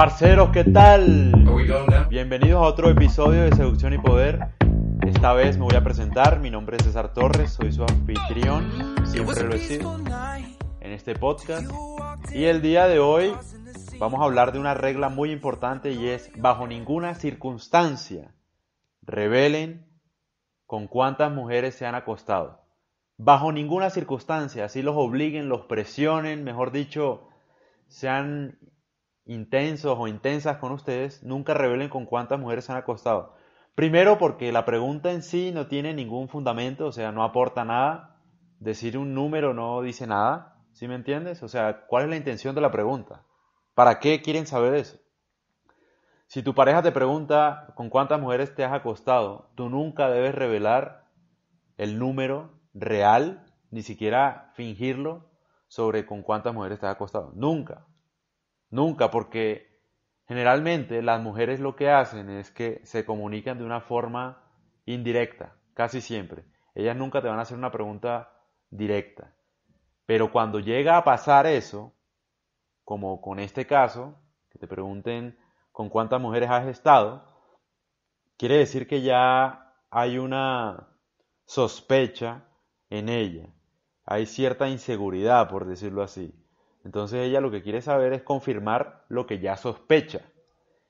Parceros, ¿qué tal? Bienvenidos a otro episodio de Seducción y Poder. Esta vez me voy a presentar. Mi nombre es César Torres, soy su anfitrión, siempre lo he en este podcast. Y el día de hoy vamos a hablar de una regla muy importante y es: bajo ninguna circunstancia revelen con cuántas mujeres se han acostado. Bajo ninguna circunstancia, así los obliguen, los presionen, mejor dicho, sean intensos o intensas con ustedes, nunca revelen con cuántas mujeres se han acostado. Primero porque la pregunta en sí no tiene ningún fundamento, o sea, no aporta nada. Decir un número no dice nada, ¿sí me entiendes? O sea, ¿cuál es la intención de la pregunta? ¿Para qué quieren saber eso? Si tu pareja te pregunta con cuántas mujeres te has acostado, tú nunca debes revelar el número real, ni siquiera fingirlo sobre con cuántas mujeres te has acostado. Nunca. Nunca, porque generalmente las mujeres lo que hacen es que se comunican de una forma indirecta, casi siempre. Ellas nunca te van a hacer una pregunta directa. Pero cuando llega a pasar eso, como con este caso, que te pregunten con cuántas mujeres has estado, quiere decir que ya hay una sospecha en ella. Hay cierta inseguridad, por decirlo así. Entonces ella lo que quiere saber es confirmar lo que ya sospecha.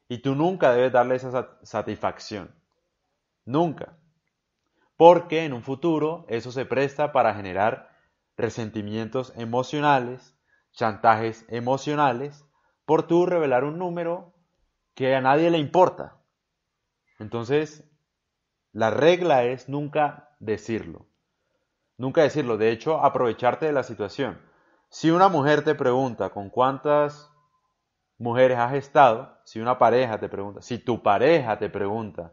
Y tú nunca debes darle esa satisfacción. Nunca. Porque en un futuro eso se presta para generar resentimientos emocionales, chantajes emocionales, por tú revelar un número que a nadie le importa. Entonces, la regla es nunca decirlo. Nunca decirlo. De hecho, aprovecharte de la situación. Si una mujer te pregunta con cuántas mujeres has estado, si una pareja te pregunta, si tu pareja te pregunta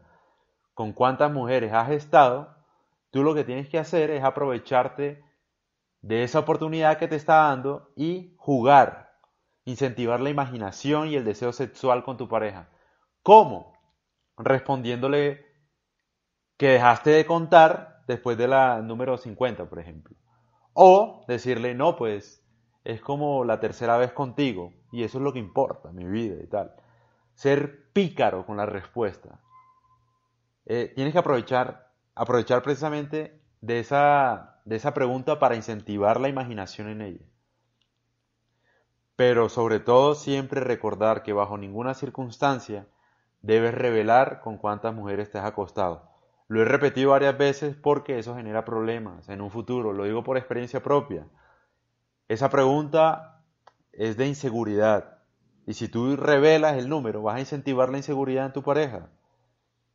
con cuántas mujeres has estado, tú lo que tienes que hacer es aprovecharte de esa oportunidad que te está dando y jugar, incentivar la imaginación y el deseo sexual con tu pareja. ¿Cómo? Respondiéndole que dejaste de contar después de la número 50, por ejemplo. O decirle, no, pues es como la tercera vez contigo y eso es lo que importa, mi vida y tal. Ser pícaro con la respuesta. Eh, tienes que aprovechar, aprovechar precisamente de esa, de esa pregunta para incentivar la imaginación en ella. Pero sobre todo siempre recordar que bajo ninguna circunstancia debes revelar con cuántas mujeres te has acostado. Lo he repetido varias veces porque eso genera problemas en un futuro, lo digo por experiencia propia. Esa pregunta es de inseguridad. Y si tú revelas el número, vas a incentivar la inseguridad en tu pareja,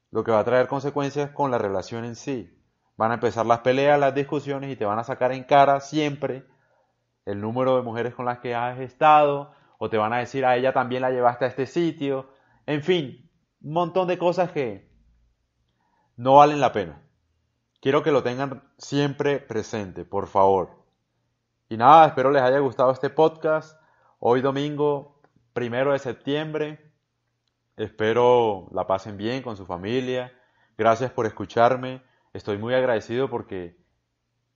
lo que va a traer consecuencias con la relación en sí. Van a empezar las peleas, las discusiones y te van a sacar en cara siempre el número de mujeres con las que has estado, o te van a decir a ah, ella también la llevaste a este sitio, en fin, un montón de cosas que no valen la pena. Quiero que lo tengan siempre presente, por favor. Y nada, espero les haya gustado este podcast. Hoy domingo, primero de septiembre. Espero la pasen bien con su familia. Gracias por escucharme. Estoy muy agradecido porque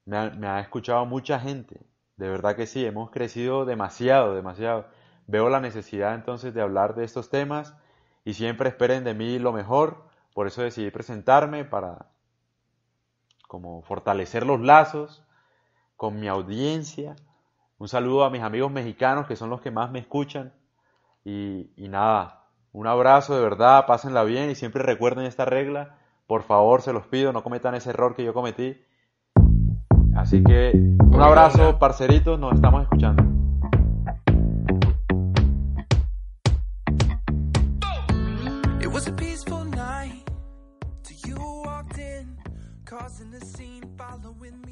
me ha, me ha escuchado mucha gente. De verdad que sí, hemos crecido demasiado, demasiado. Veo la necesidad entonces de hablar de estos temas y siempre esperen de mí lo mejor. Por eso decidí presentarme para como fortalecer los lazos con mi audiencia. Un saludo a mis amigos mexicanos que son los que más me escuchan. Y, nada, un abrazo de verdad, pásenla bien y siempre recuerden esta regla. Por favor, se los pido, no cometan ese error que yo cometí. Así que un abrazo, parceritos, nos estamos escuchando. causing